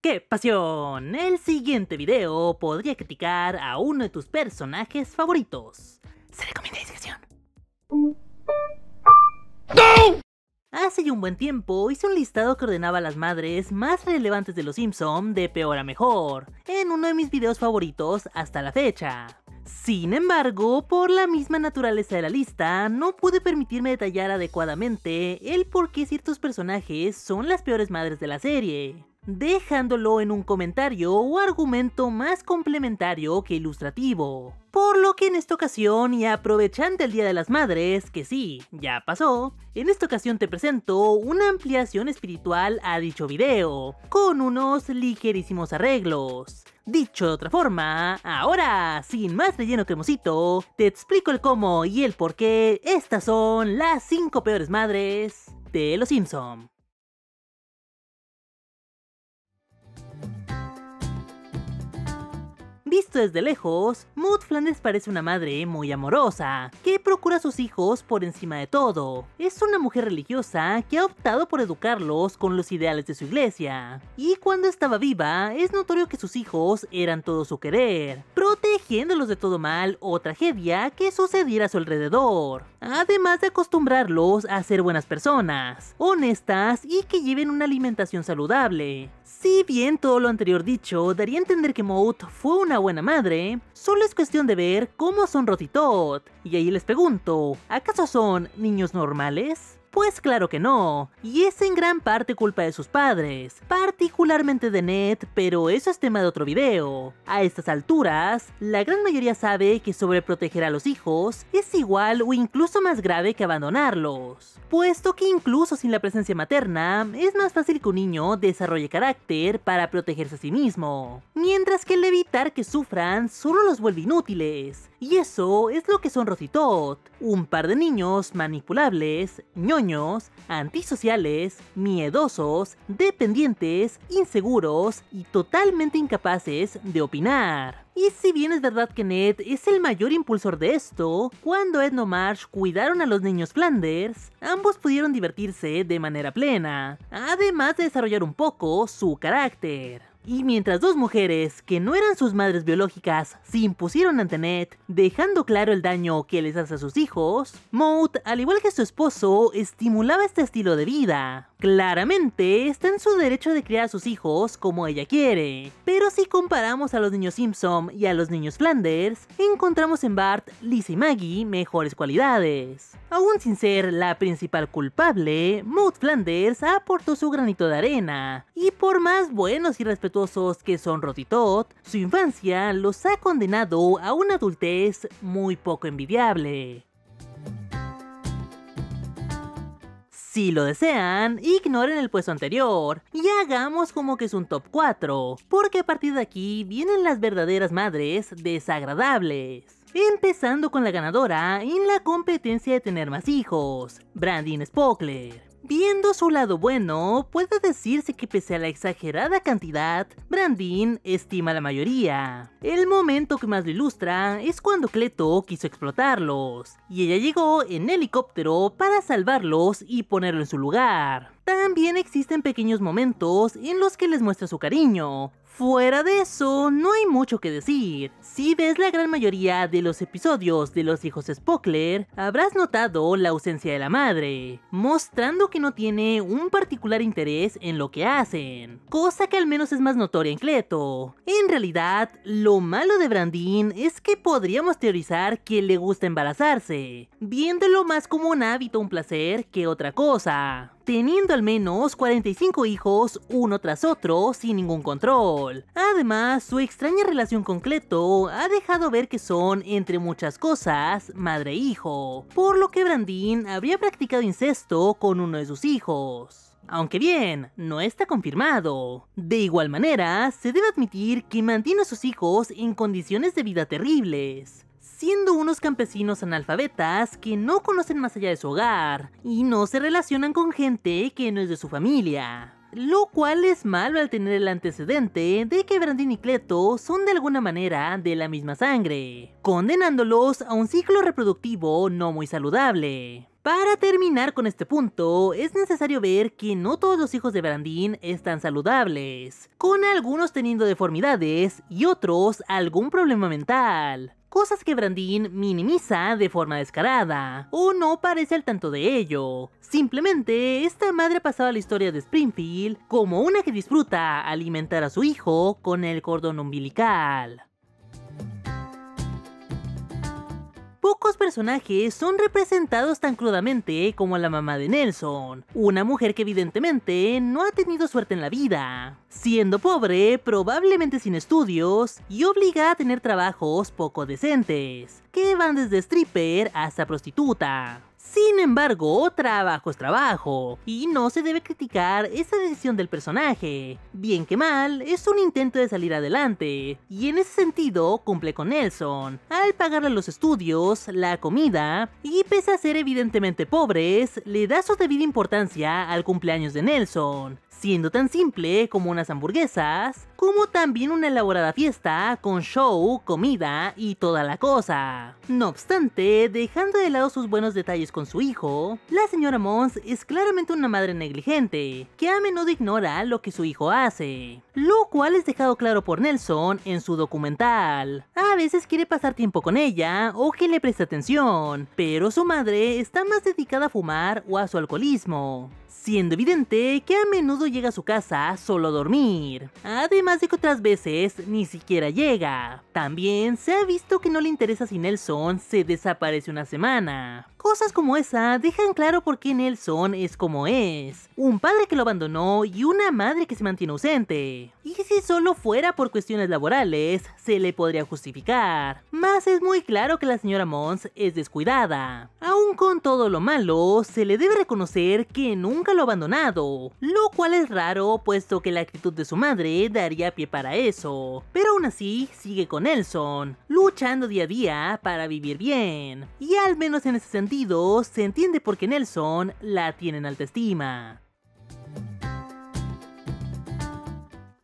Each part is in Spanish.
¡Qué pasión! El siguiente video podría criticar a uno de tus personajes favoritos. Se recomienda discreción. Hace ya un buen tiempo hice un listado que ordenaba las madres más relevantes de los Simpson de peor a mejor, en uno de mis videos favoritos hasta la fecha. Sin embargo, por la misma naturaleza de la lista, no pude permitirme detallar adecuadamente el por qué ciertos personajes son las peores madres de la serie dejándolo en un comentario o argumento más complementario que ilustrativo. Por lo que en esta ocasión, y aprovechando el Día de las Madres, que sí, ya pasó, en esta ocasión te presento una ampliación espiritual a dicho video, con unos ligerísimos arreglos. Dicho de otra forma, ahora, sin más relleno cremosito, te explico el cómo y el por qué estas son las 5 peores madres de Los Simpson. Visto desde lejos, Maud Flanders parece una madre muy amorosa, que procura a sus hijos por encima de todo. Es una mujer religiosa que ha optado por educarlos con los ideales de su iglesia. Y cuando estaba viva, es notorio que sus hijos eran todo su querer, protegiéndolos de todo mal o tragedia que sucediera a su alrededor. Además de acostumbrarlos a ser buenas personas, honestas y que lleven una alimentación saludable. Si bien todo lo anterior dicho daría a entender que Maud fue una buena madre, ¿eh? solo es cuestión de ver cómo son Rotitot. Y ahí les pregunto, ¿acaso son niños normales? Pues claro que no, y es en gran parte culpa de sus padres, particularmente de Ned, pero eso es tema de otro video. A estas alturas, la gran mayoría sabe que sobreproteger a los hijos es igual o incluso más grave que abandonarlos, puesto que incluso sin la presencia materna es más fácil que un niño desarrolle carácter para protegerse a sí mismo, mientras que el evitar que sufran solo los vuelve inútiles, y eso es lo que son Rosy un par de niños manipulables, ñoños, antisociales, miedosos, dependientes, inseguros y totalmente incapaces de opinar. Y si bien es verdad que Ned es el mayor impulsor de esto, cuando Edno Marsh cuidaron a los niños Flanders, ambos pudieron divertirse de manera plena, además de desarrollar un poco su carácter. Y mientras dos mujeres, que no eran sus madres biológicas, se impusieron ante Ned, dejando claro el daño que les hace a sus hijos, Maud, al igual que su esposo, estimulaba este estilo de vida. Claramente, está en su derecho de criar a sus hijos como ella quiere, pero si comparamos a los niños Simpson y a los niños Flanders, encontramos en Bart, Lisa y Maggie mejores cualidades. Aún sin ser la principal culpable, Maud Flanders aportó su granito de arena, y por más buenos y respetuosos que son Rotitot, su infancia los ha condenado a una adultez muy poco envidiable. Si lo desean, ignoren el puesto anterior y hagamos como que es un top 4, porque a partir de aquí vienen las verdaderas madres desagradables. Empezando con la ganadora en la competencia de tener más hijos, Brandyn Spockler. Viendo su lado bueno, puede decirse que pese a la exagerada cantidad, Brandin estima la mayoría. El momento que más lo ilustra es cuando Cleto quiso explotarlos, y ella llegó en helicóptero para salvarlos y ponerlo en su lugar. También existen pequeños momentos en los que les muestra su cariño, Fuera de eso, no hay mucho que decir. Si ves la gran mayoría de los episodios de los hijos Spockler, habrás notado la ausencia de la madre, mostrando que no tiene un particular interés en lo que hacen, cosa que al menos es más notoria en Cleto. En realidad, lo malo de Brandin es que podríamos teorizar que le gusta embarazarse, viéndolo más como un hábito, un placer que otra cosa teniendo al menos 45 hijos uno tras otro sin ningún control. Además, su extraña relación con Cleto ha dejado ver que son, entre muchas cosas, madre e hijo, por lo que Brandín habría practicado incesto con uno de sus hijos. Aunque bien, no está confirmado. De igual manera, se debe admitir que mantiene a sus hijos en condiciones de vida terribles siendo unos campesinos analfabetas que no conocen más allá de su hogar y no se relacionan con gente que no es de su familia. Lo cual es malo al tener el antecedente de que Brandin y Cleto son de alguna manera de la misma sangre, condenándolos a un ciclo reproductivo no muy saludable. Para terminar con este punto, es necesario ver que no todos los hijos de Brandin están saludables, con algunos teniendo deformidades y otros algún problema mental cosas que Brandin minimiza de forma descarada, o no parece al tanto de ello. Simplemente, esta madre ha pasado la historia de Springfield como una que disfruta alimentar a su hijo con el cordón umbilical. pocos personajes son representados tan crudamente como la mamá de Nelson, una mujer que evidentemente no ha tenido suerte en la vida, siendo pobre, probablemente sin estudios, y obligada a tener trabajos poco decentes, que van desde stripper hasta prostituta. Sin embargo, trabajo es trabajo, y no se debe criticar esa decisión del personaje. Bien que mal, es un intento de salir adelante, y en ese sentido cumple con Nelson, al pagarle los estudios, la comida, y pese a ser evidentemente pobres, le da su debida importancia al cumpleaños de Nelson, siendo tan simple como unas hamburguesas, como también una elaborada fiesta con show, comida y toda la cosa. No obstante, dejando de lado sus buenos detalles con su hijo, la señora Mons es claramente una madre negligente, que a menudo ignora lo que su hijo hace, lo cual es dejado claro por Nelson en su documental. A veces quiere pasar tiempo con ella o que le preste atención, pero su madre está más dedicada a fumar o a su alcoholismo siendo evidente que a menudo llega a su casa solo a dormir, además de que otras veces ni siquiera llega. También se ha visto que no le interesa si Nelson se desaparece una semana. Cosas como esa dejan claro por qué Nelson es como es, un padre que lo abandonó y una madre que se mantiene ausente. Y si solo fuera por cuestiones laborales, se le podría justificar. Más es muy claro que la señora Mons es descuidada. Aún con todo lo malo, se le debe reconocer que nunca lo abandonado, lo cual es raro puesto que la actitud de su madre daría pie para eso, pero aún así sigue con Nelson, luchando día a día para vivir bien, y al menos en ese sentido se entiende por qué Nelson la tiene en alta estima.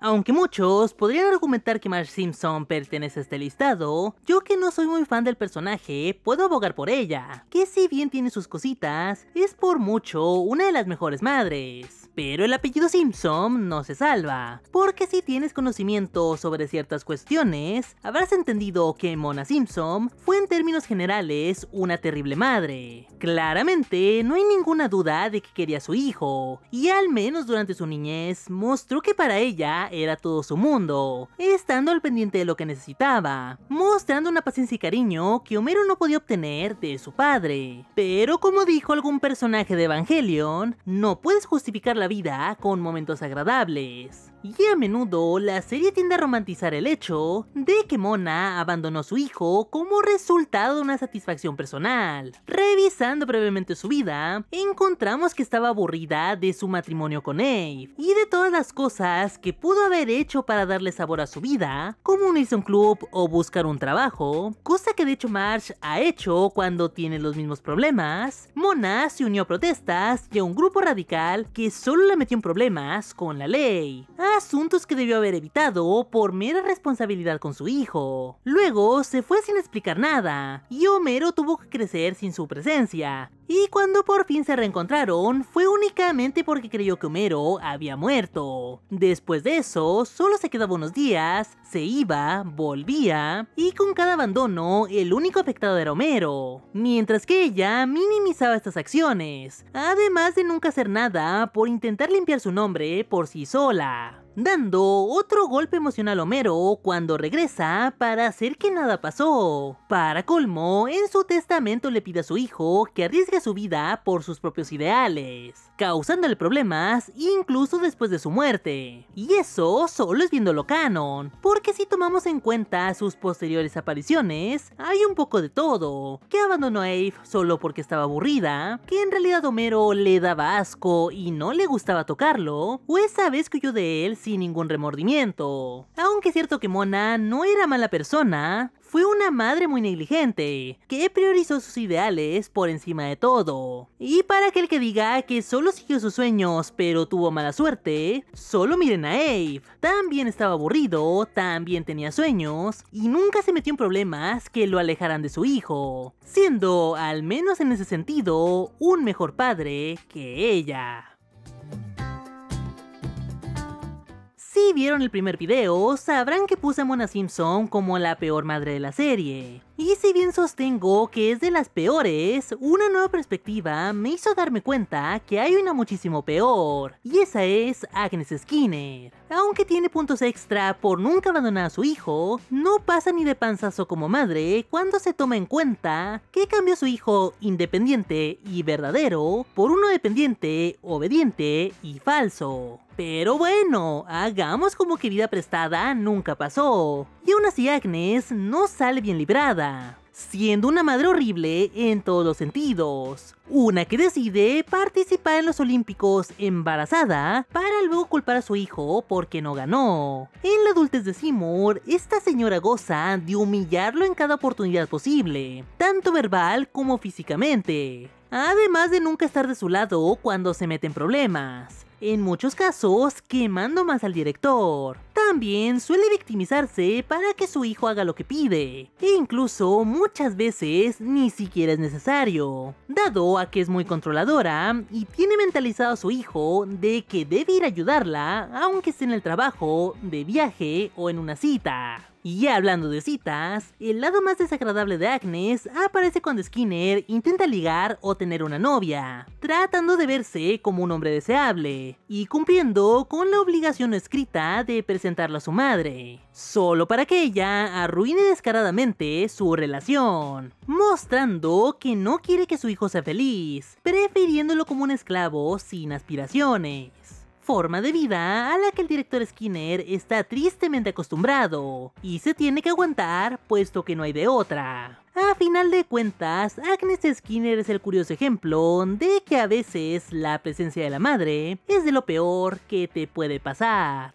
Aunque muchos podrían argumentar que Marge Simpson pertenece a este listado, yo que no soy muy fan del personaje, puedo abogar por ella, que si bien tiene sus cositas, es por mucho una de las mejores madres. Pero el apellido Simpson no se salva, porque si tienes conocimiento sobre ciertas cuestiones, habrás entendido que Mona Simpson fue en términos generales una terrible madre. Claramente, no hay ninguna duda de que quería a su hijo, y al menos durante su niñez mostró que para ella era todo su mundo, estando al pendiente de lo que necesitaba, mostrando una paciencia y cariño que Homero no podía obtener de su padre. Pero como dijo algún personaje de Evangelion, no puedes justificar la vida con momentos agradables. Y a menudo la serie tiende a romantizar el hecho de que Mona abandonó a su hijo como resultado de una satisfacción personal. Revisando brevemente su vida, encontramos que estaba aburrida de su matrimonio con Eve y de todas las cosas que pudo haber hecho para darle sabor a su vida, como unirse a un club o buscar un trabajo, cosa que de hecho Marsh ha hecho cuando tiene los mismos problemas. Mona se unió a protestas y a un grupo radical que solo le metió en problemas con la ley asuntos que debió haber evitado por mera responsabilidad con su hijo. Luego se fue sin explicar nada, y Homero tuvo que crecer sin su presencia, y cuando por fin se reencontraron, fue únicamente porque creyó que Homero había muerto. Después de eso, solo se quedaba unos días, se iba, volvía, y con cada abandono, el único afectado era Homero. Mientras que ella minimizaba estas acciones, además de nunca hacer nada por intentar limpiar su nombre por sí sola dando otro golpe emocional a Homero cuando regresa para hacer que nada pasó. Para colmo, en su testamento le pide a su hijo que arriesgue su vida por sus propios ideales, causándole problemas incluso después de su muerte. Y eso solo es viéndolo canon, porque si tomamos en cuenta sus posteriores apariciones, hay un poco de todo, que abandonó a Eve solo porque estaba aburrida, que en realidad Homero le daba asco y no le gustaba tocarlo, o esa vez que huyó de él sin ningún remordimiento. Aunque es cierto que Mona no era mala persona, fue una madre muy negligente, que priorizó sus ideales por encima de todo. Y para aquel que diga que solo siguió sus sueños pero tuvo mala suerte, solo miren a Abe, También estaba aburrido, también tenía sueños, y nunca se metió en problemas que lo alejaran de su hijo, siendo, al menos en ese sentido, un mejor padre que ella. Si vieron el primer video, sabrán que puse a Mona Simpson como la peor madre de la serie. Y si bien sostengo que es de las peores, una nueva perspectiva me hizo darme cuenta que hay una muchísimo peor, y esa es Agnes Skinner aunque tiene puntos extra por nunca abandonar a su hijo, no pasa ni de panzazo como madre cuando se toma en cuenta que cambió su hijo independiente y verdadero por uno dependiente, obediente y falso. Pero bueno, hagamos como que vida prestada nunca pasó. Y aún así Agnes no sale bien librada siendo una madre horrible en todos los sentidos. Una que decide participar en los Olímpicos embarazada para luego culpar a su hijo porque no ganó. En la adultez de Seymour, esta señora goza de humillarlo en cada oportunidad posible, tanto verbal como físicamente además de nunca estar de su lado cuando se mete en problemas en muchos casos quemando más al director. También suele victimizarse para que su hijo haga lo que pide, e incluso muchas veces ni siquiera es necesario, dado a que es muy controladora y tiene mentalizado a su hijo de que debe ir a ayudarla aunque esté en el trabajo, de viaje o en una cita. Y hablando de citas, el lado más desagradable de Agnes aparece cuando Skinner intenta ligar o tener una novia, tratando de verse como un hombre deseable y cumpliendo con la obligación escrita de presentarla a su madre, solo para que ella arruine descaradamente su relación, mostrando que no quiere que su hijo sea feliz, prefiriéndolo como un esclavo sin aspiraciones forma de vida a la que el director Skinner está tristemente acostumbrado, y se tiene que aguantar puesto que no hay de otra. A final de cuentas, Agnes Skinner es el curioso ejemplo de que a veces la presencia de la madre es de lo peor que te puede pasar.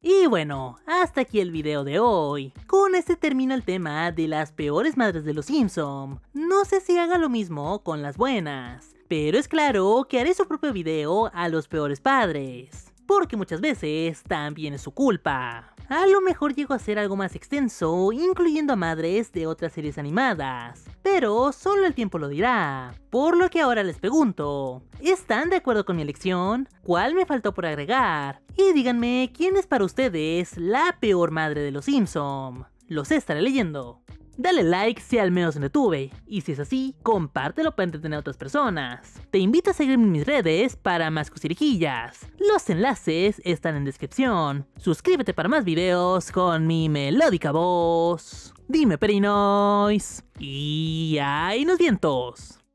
Y bueno, hasta aquí el video de hoy. Con este termina el tema de las peores madres de los Simpson. No sé si haga lo mismo con las buenas. Pero es claro que haré su propio video a los peores padres, porque muchas veces también es su culpa. A lo mejor llego a ser algo más extenso, incluyendo a madres de otras series animadas, pero solo el tiempo lo dirá. Por lo que ahora les pregunto, ¿están de acuerdo con mi elección? ¿Cuál me faltó por agregar? Y díganme quién es para ustedes la peor madre de los Simpson. Los estaré leyendo. Dale like si al menos me tuve, y si es así, compártelo para entretener a otras personas. Te invito a seguirme en mis redes para más cosirijillas. Los enlaces están en descripción. Suscríbete para más videos con mi melódica voz. Dime Perinois. Y hay unos vientos.